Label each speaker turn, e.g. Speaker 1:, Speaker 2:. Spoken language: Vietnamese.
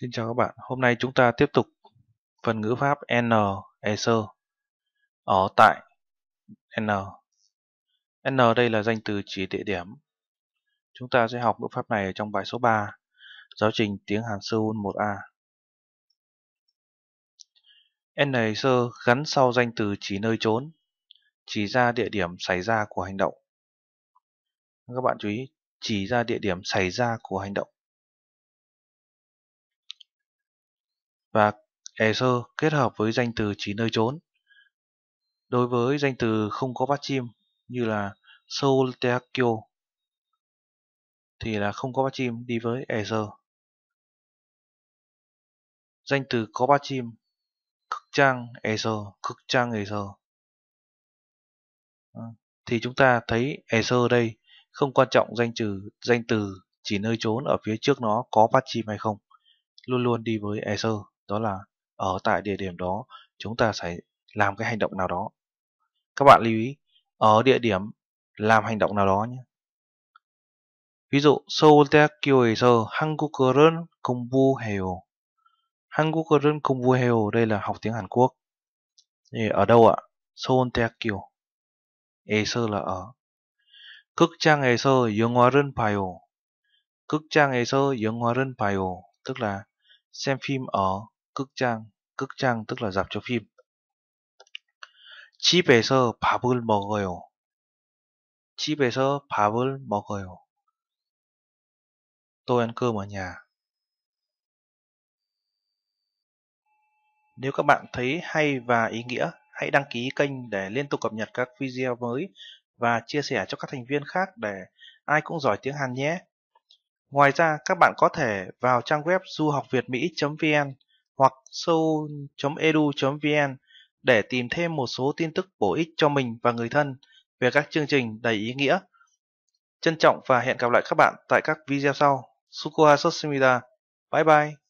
Speaker 1: Xin chào các bạn, hôm nay chúng ta tiếp tục phần ngữ pháp N ESER ở tại N. N đây là danh từ chỉ địa điểm. Chúng ta sẽ học ngữ pháp này ở trong bài số 3, giáo trình tiếng Hàn Seoul 1A. N ESER gắn sau danh từ chỉ nơi trốn, chỉ ra địa điểm xảy ra của hành động. Các bạn chú ý, chỉ ra địa điểm xảy ra của hành động và è kết hợp với danh từ chỉ nơi trốn. Đối với danh từ không có bắt chim như là solteacchio thì là không có bắt chim đi với è Danh từ có bắt chim cực trang è cực trang è ờ, Thì chúng ta thấy è đây không quan trọng danh từ danh từ chỉ nơi trốn ở phía trước nó có bắt chim hay không, luôn luôn đi với è đó là ở tại địa điểm đó chúng ta phải làm cái hành động nào đó. Các bạn lưu ý, ở địa điểm làm hành động nào đó nhé. Ví dụ, 서울대학교에서 한국어를 공부해요. 한국어를 공부해요. Đây là học tiếng Hàn Quốc. Thì ở đâu ạ? 서울대학교. 에서 là ở. 극장에서 영화를 봐요. 극장에서 영화를 봐요. Tức là xem phim ở 극장 극장 tức là dạp chiếu phim. 집에서 밥을 먹어요. 집에서 밥을 먹어요. Tôi ăn cơm ở nhà. Nếu các bạn thấy hay và ý nghĩa, hãy đăng ký kênh để liên tục cập nhật các video mới và chia sẻ cho các thành viên khác để ai cũng giỏi tiếng Hàn nhé. Ngoài ra, các bạn có thể vào trang web du học việt mỹ vn hoặc seoul.edu.vn để tìm thêm một số tin tức bổ ích cho mình và người thân về các chương trình đầy ý nghĩa. Trân trọng và hẹn gặp lại các bạn tại các video sau. Sukuha Sosmida. Bye bye!